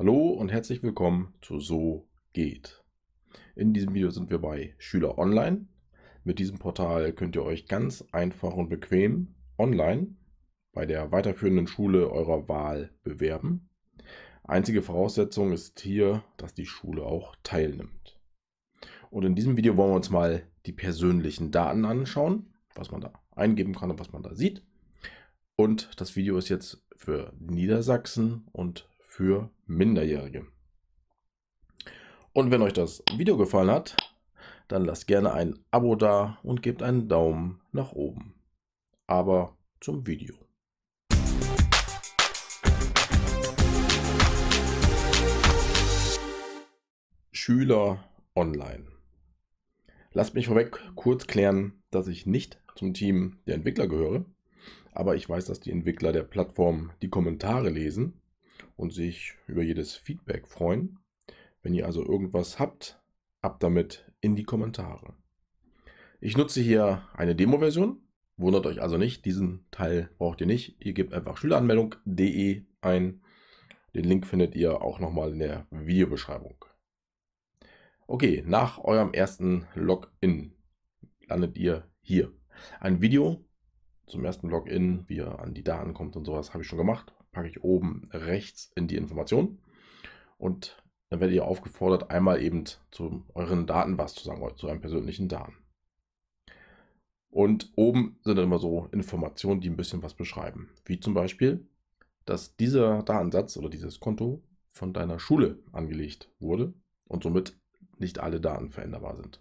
Hallo und herzlich willkommen zu So geht. In diesem Video sind wir bei Schüler Online. Mit diesem Portal könnt ihr euch ganz einfach und bequem online bei der weiterführenden Schule eurer Wahl bewerben. Einzige Voraussetzung ist hier, dass die Schule auch teilnimmt. Und in diesem Video wollen wir uns mal die persönlichen Daten anschauen, was man da eingeben kann und was man da sieht. Und das Video ist jetzt für Niedersachsen und für Minderjährige. Und wenn euch das Video gefallen hat, dann lasst gerne ein Abo da und gebt einen Daumen nach oben. Aber zum Video. Schüler online. Lasst mich vorweg kurz klären, dass ich nicht zum Team der Entwickler gehöre, aber ich weiß, dass die Entwickler der Plattform die Kommentare lesen und sich über jedes Feedback freuen. Wenn ihr also irgendwas habt, ab damit in die Kommentare. Ich nutze hier eine Demo-Version. Wundert euch also nicht, diesen Teil braucht ihr nicht. Ihr gebt einfach schüleranmeldung.de ein. Den Link findet ihr auch nochmal in der Videobeschreibung. Okay, nach eurem ersten Login landet ihr hier. Ein Video zum ersten Login, wie ihr an die Daten kommt und sowas, habe ich schon gemacht packe ich oben rechts in die Informationen und dann werdet ihr aufgefordert, einmal eben zu euren Daten was zu sagen, zu euren persönlichen Daten. Und oben sind dann immer so Informationen, die ein bisschen was beschreiben. Wie zum Beispiel, dass dieser Datensatz oder dieses Konto von deiner Schule angelegt wurde und somit nicht alle Daten veränderbar sind.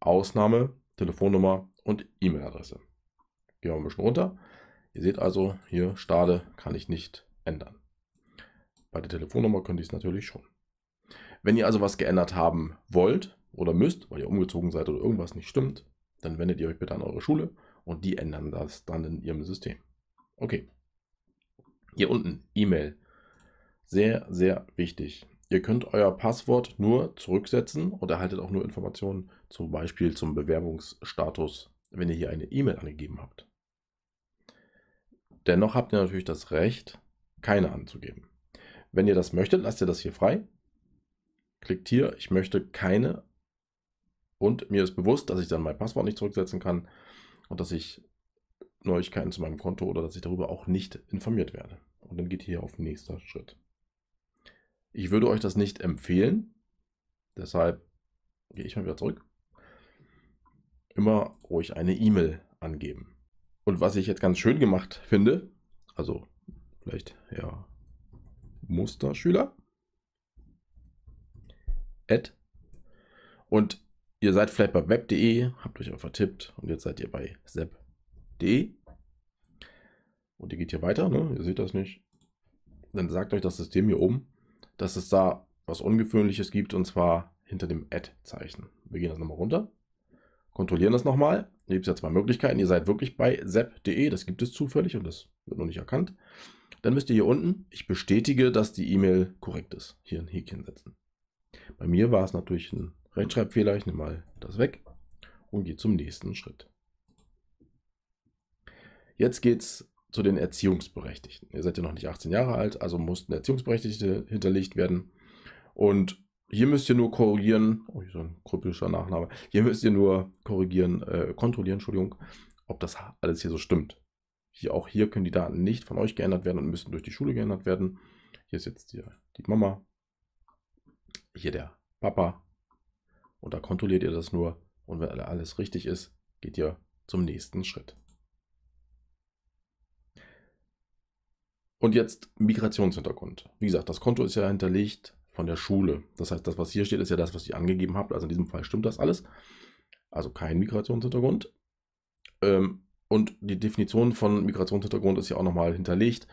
Ausnahme, Telefonnummer und E-Mail-Adresse. Gehen wir ein bisschen runter. Ihr seht also, hier Stade kann ich nicht ändern. Bei der Telefonnummer könnte ich es natürlich schon. Wenn ihr also was geändert haben wollt oder müsst, weil ihr umgezogen seid oder irgendwas nicht stimmt, dann wendet ihr euch bitte an eure Schule und die ändern das dann in ihrem System. Okay. Hier unten E-Mail. Sehr, sehr wichtig. Ihr könnt euer Passwort nur zurücksetzen und erhaltet auch nur Informationen, zum Beispiel zum Bewerbungsstatus, wenn ihr hier eine E-Mail angegeben habt. Dennoch habt ihr natürlich das Recht, keine anzugeben. Wenn ihr das möchtet, lasst ihr das hier frei. Klickt hier, ich möchte keine. Und mir ist bewusst, dass ich dann mein Passwort nicht zurücksetzen kann und dass ich Neuigkeiten zu meinem Konto oder dass ich darüber auch nicht informiert werde. Und dann geht hier auf nächster Schritt. Ich würde euch das nicht empfehlen. Deshalb gehe ich mal wieder zurück. Immer ruhig eine E-Mail angeben. Und was ich jetzt ganz schön gemacht finde, also vielleicht ja Musterschüler. Add. Und ihr seid vielleicht bei web.de, habt euch auch vertippt und jetzt seid ihr bei sepp.de. Und ihr geht hier weiter, ne? ihr seht das nicht. Dann sagt euch das System hier oben, dass es da was Ungewöhnliches gibt und zwar hinter dem add zeichen Wir gehen das nochmal runter, kontrollieren das nochmal gibt es ja zwei Möglichkeiten. Ihr seid wirklich bei sepp.de, das gibt es zufällig und das wird noch nicht erkannt. Dann müsst ihr hier unten, ich bestätige, dass die E-Mail korrekt ist, hier ein Häkchen setzen. Bei mir war es natürlich ein Rechtschreibfehler, ich nehme mal das weg und gehe zum nächsten Schritt. Jetzt geht es zu den Erziehungsberechtigten. Ihr seid ja noch nicht 18 Jahre alt, also mussten Erziehungsberechtigte hinterlegt werden. Und hier müsst ihr nur korrigieren, oh, so ein kryptischer Nachname. Hier müsst ihr nur korrigieren, äh, kontrollieren, Entschuldigung, ob das alles hier so stimmt. Hier, auch hier können die Daten nicht von euch geändert werden und müssen durch die Schule geändert werden. Hier ist jetzt die, die Mama, hier der Papa. Und da kontrolliert ihr das nur. Und wenn alles richtig ist, geht ihr zum nächsten Schritt. Und jetzt Migrationshintergrund. Wie gesagt, das Konto ist ja hinterlegt von der Schule. Das heißt, das, was hier steht, ist ja das, was ihr angegeben habt. Also in diesem Fall stimmt das alles. Also kein Migrationshintergrund. Ähm, und die Definition von Migrationshintergrund ist ja auch nochmal hinterlegt.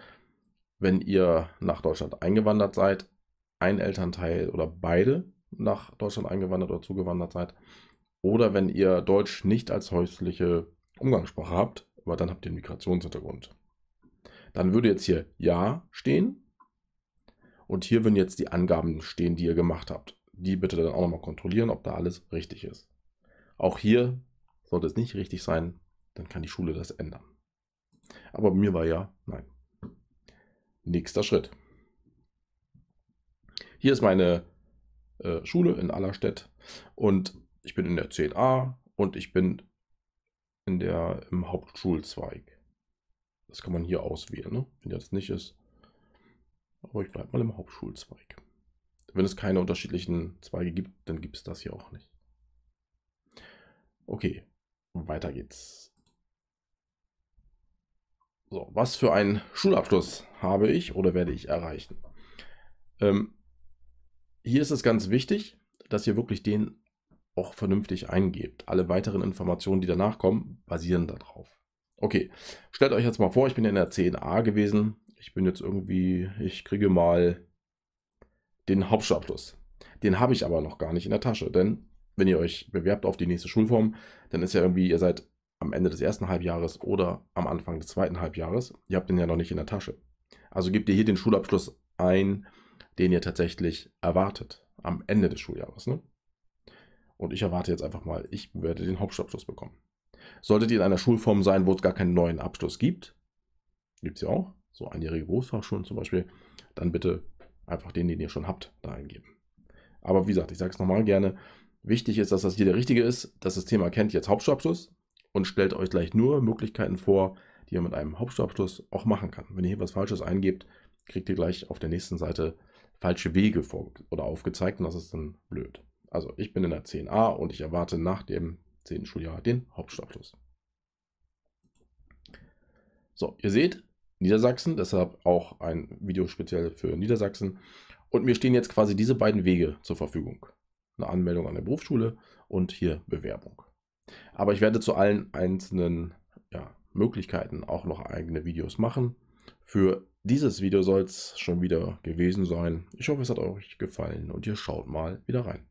Wenn ihr nach Deutschland eingewandert seid, ein Elternteil oder beide nach Deutschland eingewandert oder zugewandert seid, oder wenn ihr Deutsch nicht als häusliche Umgangssprache habt, aber dann habt ihr einen Migrationshintergrund. Dann würde jetzt hier Ja stehen, und hier würden jetzt die Angaben stehen, die ihr gemacht habt. Die bitte dann auch nochmal kontrollieren, ob da alles richtig ist. Auch hier sollte es nicht richtig sein, dann kann die Schule das ändern. Aber bei mir war ja, nein. Nächster Schritt. Hier ist meine äh, Schule in Allerstedt und ich bin in der 10a und ich bin in der, im Hauptschulzweig. Das kann man hier auswählen. Ne? Wenn das nicht ist, aber ich bleibe mal im Hauptschulzweig. Wenn es keine unterschiedlichen Zweige gibt, dann gibt es das hier auch nicht. Okay, weiter geht's. So, was für einen Schulabschluss habe ich oder werde ich erreichen? Ähm, hier ist es ganz wichtig, dass ihr wirklich den auch vernünftig eingebt. Alle weiteren Informationen, die danach kommen, basieren darauf. Okay, stellt euch jetzt mal vor, ich bin in der 10a gewesen, ich bin jetzt irgendwie, ich kriege mal den Hauptschulabschluss. Den habe ich aber noch gar nicht in der Tasche, denn wenn ihr euch bewerbt auf die nächste Schulform, dann ist ja irgendwie, ihr seid am Ende des ersten Halbjahres oder am Anfang des zweiten Halbjahres. Ihr habt den ja noch nicht in der Tasche. Also gebt ihr hier den Schulabschluss ein, den ihr tatsächlich erwartet am Ende des Schuljahres. Ne? Und ich erwarte jetzt einfach mal, ich werde den Hauptschulabschluss bekommen. Solltet ihr in einer Schulform sein, wo es gar keinen neuen Abschluss gibt, gibt es ja auch, so einjährige Berufsfachschulen zum Beispiel, dann bitte einfach den, den ihr schon habt, da eingeben. Aber wie gesagt, ich sage es nochmal gerne, wichtig ist, dass das hier der richtige ist, dass das Thema kennt jetzt Hauptschulabschluss und stellt euch gleich nur Möglichkeiten vor, die ihr mit einem Hauptschulabschluss auch machen kann. Wenn ihr hier was Falsches eingebt, kriegt ihr gleich auf der nächsten Seite falsche Wege vor oder aufgezeigt und das ist dann blöd. Also ich bin in der 10a und ich erwarte nach dem 10. Schuljahr den Hauptschulabschluss. So, ihr seht, Niedersachsen, deshalb auch ein Video speziell für Niedersachsen. Und mir stehen jetzt quasi diese beiden Wege zur Verfügung. Eine Anmeldung an der Berufsschule und hier Bewerbung. Aber ich werde zu allen einzelnen ja, Möglichkeiten auch noch eigene Videos machen. Für dieses Video soll es schon wieder gewesen sein. Ich hoffe, es hat euch gefallen und ihr schaut mal wieder rein.